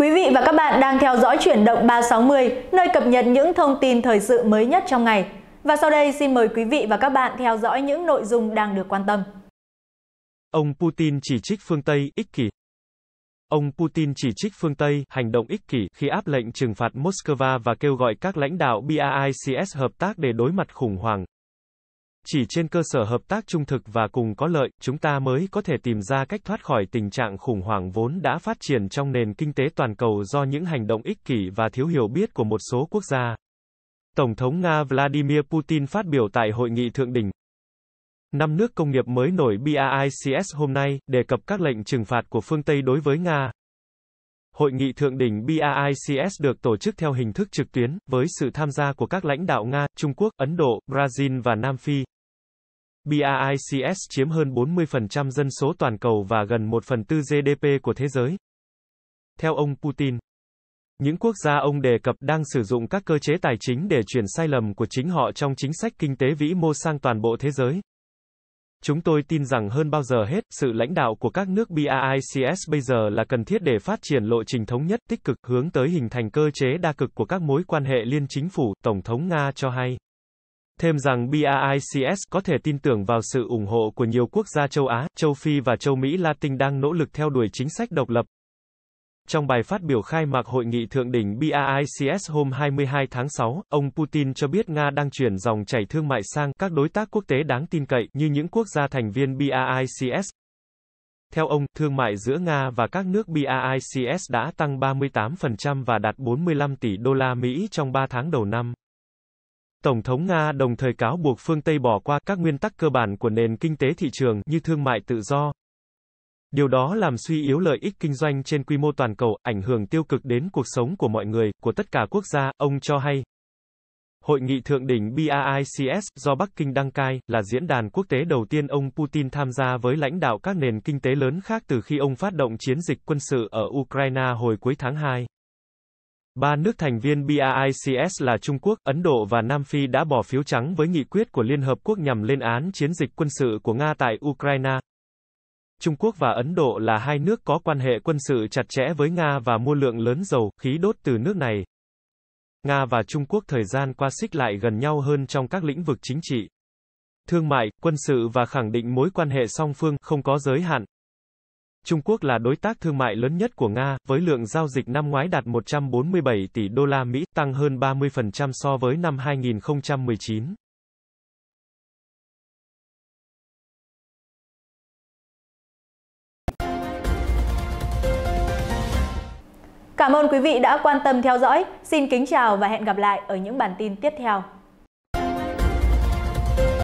Quý vị và các bạn đang theo dõi chuyển động 360, nơi cập nhật những thông tin thời sự mới nhất trong ngày. Và sau đây xin mời quý vị và các bạn theo dõi những nội dung đang được quan tâm. Ông Putin chỉ trích phương Tây ích kỷ. Ông Putin chỉ trích phương Tây hành động ích kỷ khi áp lệnh trừng phạt Moscow và kêu gọi các lãnh đạo BRICS hợp tác để đối mặt khủng hoảng, chỉ trên cơ sở hợp tác trung thực và cùng có lợi, chúng ta mới có thể tìm ra cách thoát khỏi tình trạng khủng hoảng vốn đã phát triển trong nền kinh tế toàn cầu do những hành động ích kỷ và thiếu hiểu biết của một số quốc gia. Tổng thống Nga Vladimir Putin phát biểu tại hội nghị thượng đỉnh Năm nước công nghiệp mới nổi baics hôm nay đề cập các lệnh trừng phạt của phương Tây đối với Nga, Hội nghị thượng đỉnh BICS được tổ chức theo hình thức trực tuyến, với sự tham gia của các lãnh đạo Nga, Trung Quốc, Ấn Độ, Brazil và Nam Phi. BICS chiếm hơn 40% dân số toàn cầu và gần 1 phần tư GDP của thế giới. Theo ông Putin, những quốc gia ông đề cập đang sử dụng các cơ chế tài chính để chuyển sai lầm của chính họ trong chính sách kinh tế vĩ mô sang toàn bộ thế giới. Chúng tôi tin rằng hơn bao giờ hết, sự lãnh đạo của các nước BRICS bây giờ là cần thiết để phát triển lộ trình thống nhất tích cực hướng tới hình thành cơ chế đa cực của các mối quan hệ liên chính phủ, Tổng thống Nga cho hay. Thêm rằng BRICS có thể tin tưởng vào sự ủng hộ của nhiều quốc gia châu Á, châu Phi và châu Mỹ Latin đang nỗ lực theo đuổi chính sách độc lập, trong bài phát biểu khai mạc hội nghị thượng đỉnh BRICS hôm 22 tháng 6, ông Putin cho biết Nga đang chuyển dòng chảy thương mại sang các đối tác quốc tế đáng tin cậy như những quốc gia thành viên BRICS. Theo ông, thương mại giữa Nga và các nước BRICS đã tăng 38% và đạt 45 tỷ đô la Mỹ trong 3 tháng đầu năm. Tổng thống Nga đồng thời cáo buộc phương Tây bỏ qua các nguyên tắc cơ bản của nền kinh tế thị trường như thương mại tự do, Điều đó làm suy yếu lợi ích kinh doanh trên quy mô toàn cầu, ảnh hưởng tiêu cực đến cuộc sống của mọi người, của tất cả quốc gia, ông cho hay. Hội nghị thượng đỉnh BAICS do Bắc Kinh đăng cai là diễn đàn quốc tế đầu tiên ông Putin tham gia với lãnh đạo các nền kinh tế lớn khác từ khi ông phát động chiến dịch quân sự ở Ukraine hồi cuối tháng 2. Ba nước thành viên BAICS là Trung Quốc, Ấn Độ và Nam Phi đã bỏ phiếu trắng với nghị quyết của Liên Hợp Quốc nhằm lên án chiến dịch quân sự của Nga tại Ukraine. Trung Quốc và Ấn Độ là hai nước có quan hệ quân sự chặt chẽ với Nga và mua lượng lớn dầu, khí đốt từ nước này. Nga và Trung Quốc thời gian qua xích lại gần nhau hơn trong các lĩnh vực chính trị, thương mại, quân sự và khẳng định mối quan hệ song phương không có giới hạn. Trung Quốc là đối tác thương mại lớn nhất của Nga, với lượng giao dịch năm ngoái đạt 147 tỷ đô la Mỹ, tăng hơn 30% so với năm 2019. Cảm ơn quý vị đã quan tâm theo dõi. Xin kính chào và hẹn gặp lại ở những bản tin tiếp theo.